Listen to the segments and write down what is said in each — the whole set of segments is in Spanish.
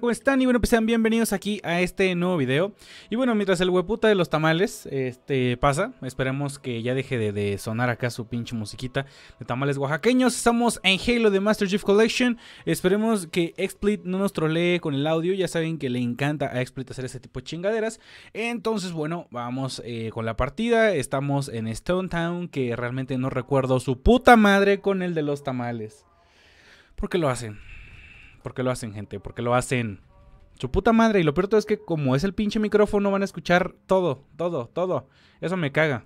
¿Cómo están? Y bueno, pues sean bienvenidos aquí a este nuevo video. Y bueno, mientras el hueputa de los tamales este, pasa, esperemos que ya deje de, sonar acá su pinche musiquita de tamales oaxaqueños. Estamos en Halo de Master Chief Collection. Esperemos que Explit no nos trolee con el audio. Ya saben que le encanta a Explit hacer ese tipo de chingaderas. Entonces, bueno, vamos eh, con la partida. Estamos en Stone Town, que realmente no recuerdo su puta madre con el de los tamales. ¿Por qué lo hacen? ¿Por qué lo hacen, gente? ¿Por qué lo hacen? Su puta madre. Y lo peor todo es que como es el pinche micrófono van a escuchar todo, todo, todo. Eso me caga.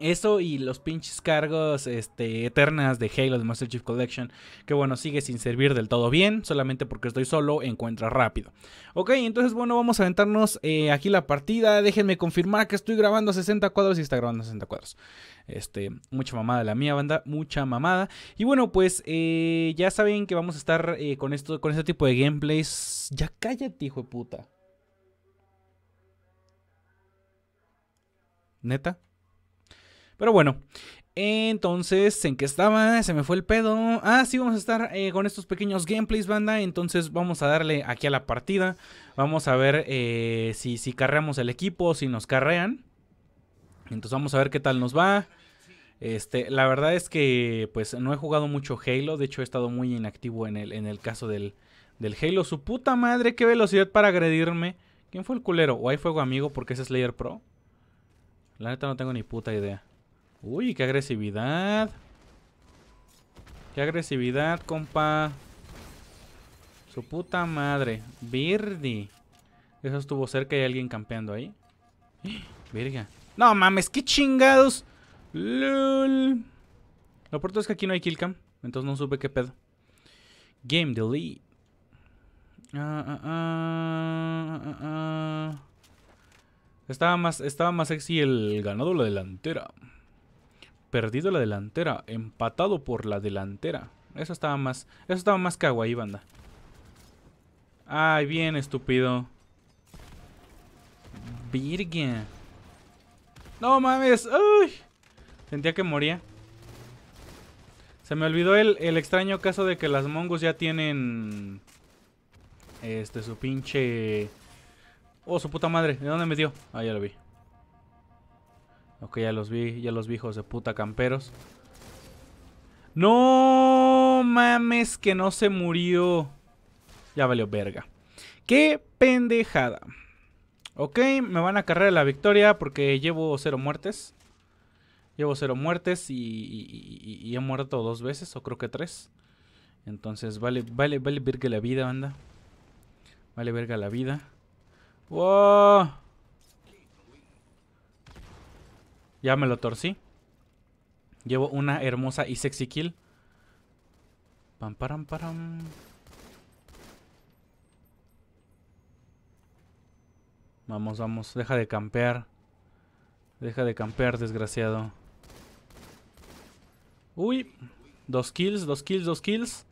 Eso y los pinches cargos este, eternas de Halo de Master Chief Collection, que bueno, sigue sin servir del todo bien, solamente porque estoy solo, encuentra rápido. Ok, entonces bueno, vamos a aventarnos eh, aquí la partida, déjenme confirmar que estoy grabando 60 cuadros y está grabando 60 cuadros. Este, mucha mamada la mía, banda, mucha mamada. Y bueno, pues eh, ya saben que vamos a estar eh, con, esto, con este tipo de gameplays. Ya cállate, hijo de puta. ¿Neta? Pero bueno, entonces, ¿en qué estaba? Se me fue el pedo. Ah, sí, vamos a estar eh, con estos pequeños gameplays, banda. Entonces vamos a darle aquí a la partida. Vamos a ver eh, si, si carreamos el equipo, si nos carrean. Entonces vamos a ver qué tal nos va. Este, la verdad es que pues no he jugado mucho Halo. De hecho, he estado muy inactivo en el, en el caso del, del Halo. Su puta madre, qué velocidad para agredirme. ¿Quién fue el culero? ¿O hay fuego amigo porque es Slayer Pro? La neta no tengo ni puta idea. Uy, qué agresividad. Qué agresividad, compa. Su puta madre. Birdi. Eso estuvo cerca y hay alguien campeando ahí. Verga No mames, qué chingados. Lo pronto es que aquí no hay killcam. Entonces no supe qué pedo. Game delete. Ah, ah, ah, estaba más, estaba más sexy el ganado la delantera perdido la delantera, empatado por la delantera. Eso estaba más, eso estaba más kawaii, banda. Ay, bien estúpido. Virgen. No mames. Uy. Sentía que moría. Se me olvidó el, el, extraño caso de que las mongos ya tienen... Este, su pinche... Oh, su puta madre. ¿De dónde me dio? Ah, ya lo vi. Ok, ya los vi, ya los vi, hijos de puta camperos. No mames que no se murió. Ya valió verga. Qué pendejada. Ok, me van a cargar la victoria porque llevo cero muertes. Llevo cero muertes y, he muerto dos veces, o creo que tres. Entonces vale, vale, vale verga la vida, anda. Vale verga la vida. ¡Wow! Ya me lo torcí. Llevo una hermosa y sexy kill. Pam, pam param. Vamos, vamos. Deja de campear. Deja de campear, desgraciado. Uy. Dos kills, dos kills, dos kills.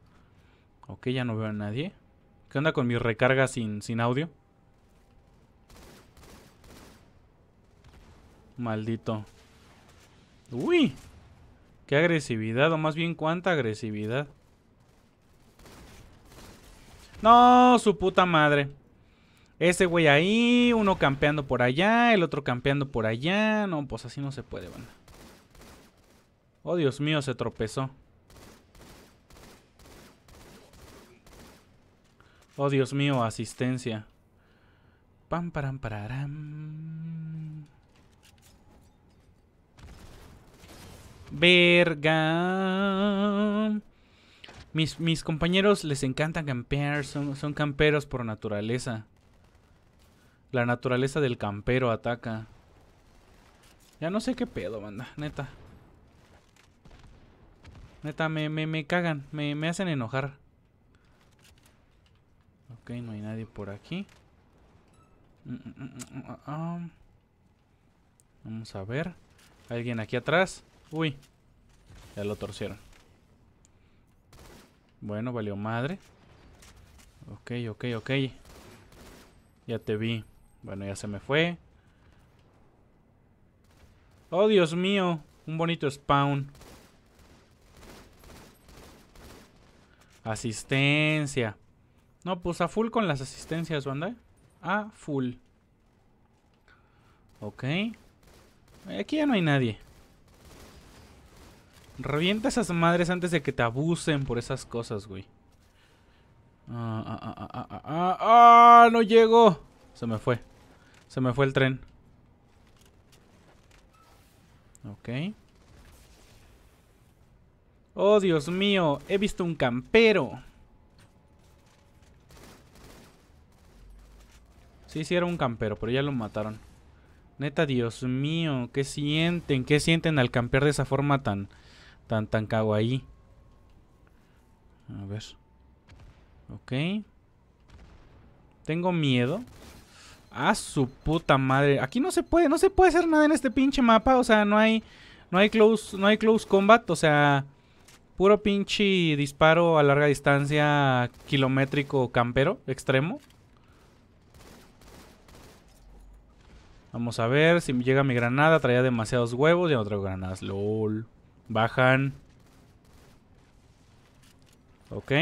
Ok, ya no veo a nadie. ¿Qué onda con mi recarga sin, sin audio? Maldito. Uy. Qué agresividad, o más bien cuánta agresividad. No, su puta madre. Ese güey ahí, uno campeando por allá, el otro campeando por allá. No, pues así no se puede, banda. Oh, Dios mío, se tropezó. Oh, Dios mío, asistencia. Pam, param, param! Verga. Mis, mis compañeros les encantan campear. Son, son camperos por naturaleza. La naturaleza del campero ataca. Ya no sé qué pedo, banda. Neta. Neta, me, me, cagan. Me, me hacen enojar. Ok, no hay nadie por aquí. Mm, mm, mm, ah. Vamos a ver. Alguien aquí atrás. Uy. Ya lo torcieron. Bueno, valió madre. Ok, ok, ok. Ya te vi. Bueno, ya se me fue. Oh, Dios mío. Un bonito spawn. Asistencia. No, pues a full con las asistencias, banda. A full. Ok. Aquí ya no hay nadie. Revienta esas madres antes de que te abusen por esas cosas, güey. Ah, ah, ah, ah, ah, ah, ah. ah no llegó! Se me fue. Se me fue el tren. Ok. Oh, Dios mío. He visto un campero. Sí, sí era un campero, pero ya lo mataron. Neta, Dios mío. ¿Qué sienten? ¿Qué sienten al campear de esa forma tan tan tan ahí A ver. Ok. Tengo miedo. A ah, su puta madre. Aquí no se puede, no se puede hacer nada en este pinche mapa. O sea, no hay, no hay close, no hay close combat. O sea, puro pinche disparo a larga distancia, kilométrico, campero, extremo. Vamos a ver si llega mi granada. Traía demasiados huevos. Ya no traigo granadas. LOL. Bajan. Ok.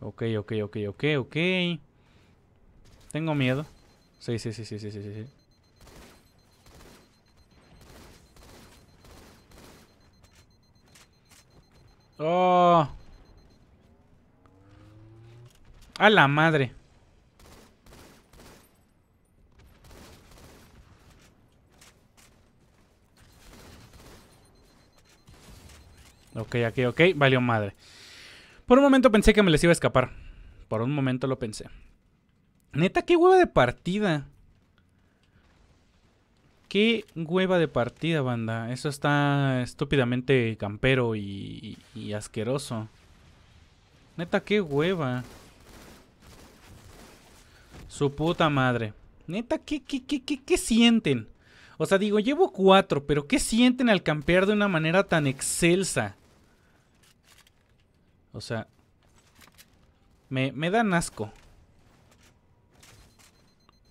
Ok, ok, ok, ok, ok. Tengo miedo. Sí, sí, sí, sí, sí, sí, sí. Oh. A la madre. Ok, ok, ok. Valió madre. Por un momento pensé que me les iba a escapar. Por un momento lo pensé. Neta, qué hueva de partida. Qué hueva de partida, banda. Eso está estúpidamente campero y, asqueroso. Neta, qué hueva. Su puta madre. Neta, ¿qué, qué, qué, qué, qué sienten? O sea, digo, llevo cuatro, pero ¿qué sienten al campear de una manera tan excelsa? O sea, me, me dan asco.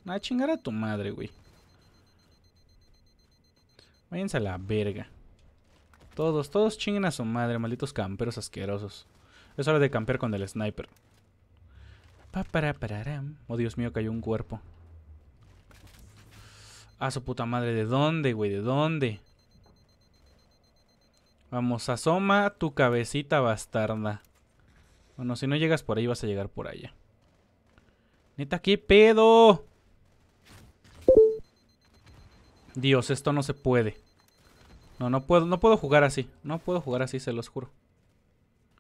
A chingar a tu madre, güey. Váyanse a la verga. Todos, todos chinguen a su madre, malditos camperos asquerosos. Es hora de campear con el sniper. Pa para Oh, Dios mío, cayó un cuerpo. A su puta madre, ¿de dónde, güey? ¿De dónde? Vamos, asoma tu cabecita bastarda. Bueno, si no llegas por ahí, vas a llegar por allá. Neta, ¿qué pedo? Dios, esto no se puede. No, no puedo, no puedo jugar así. No puedo jugar así, se los juro.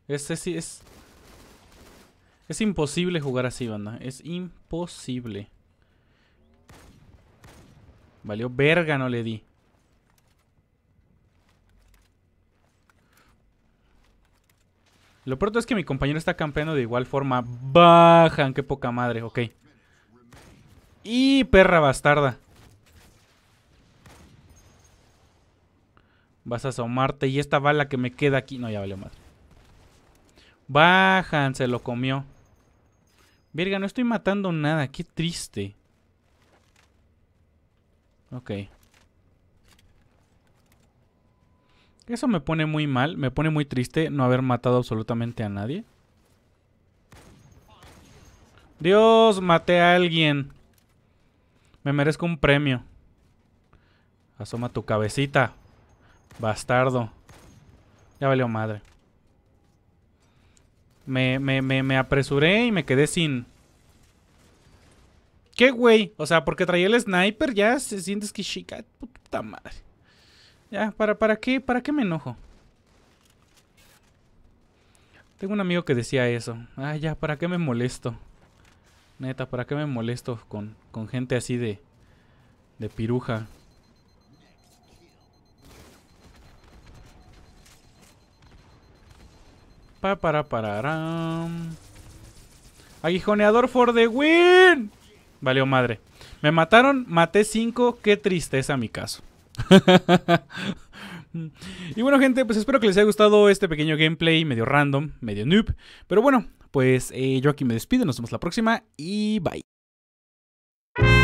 Este sí es... Es imposible jugar así, banda. Es imposible. Valió verga, no le di. Lo pronto es que mi compañero está campeando de igual forma. Bajan, qué poca madre, ok. Y perra bastarda. Vas a asomarte y esta bala que me queda aquí... No, ya valió madre. Bajan, se lo comió. Virga, no estoy matando nada, qué triste. Ok. Eso me pone muy mal, me pone muy triste no haber matado absolutamente a nadie. Dios, maté a alguien. Me merezco un premio. Asoma tu cabecita. Bastardo. Ya valió madre. Me, me, me, apresuré y me quedé sin... ¿Qué, güey? O sea, porque traía el sniper ya se sientes que... Chica, puta madre. Ya, ¿para, para, qué, ¿para qué me enojo? Tengo un amigo que decía eso. Ah, ya, ¿para qué me molesto? Neta, ¿para qué me molesto con, gente así de, de piruja? Pa, para, para, Aguijoneador for the win. Valió madre. Me mataron, maté 5. Qué tristeza mi caso. y bueno, gente, pues espero que les haya gustado este pequeño gameplay, medio random, medio noob. Pero bueno, pues eh, yo aquí me despido, nos vemos la próxima y bye.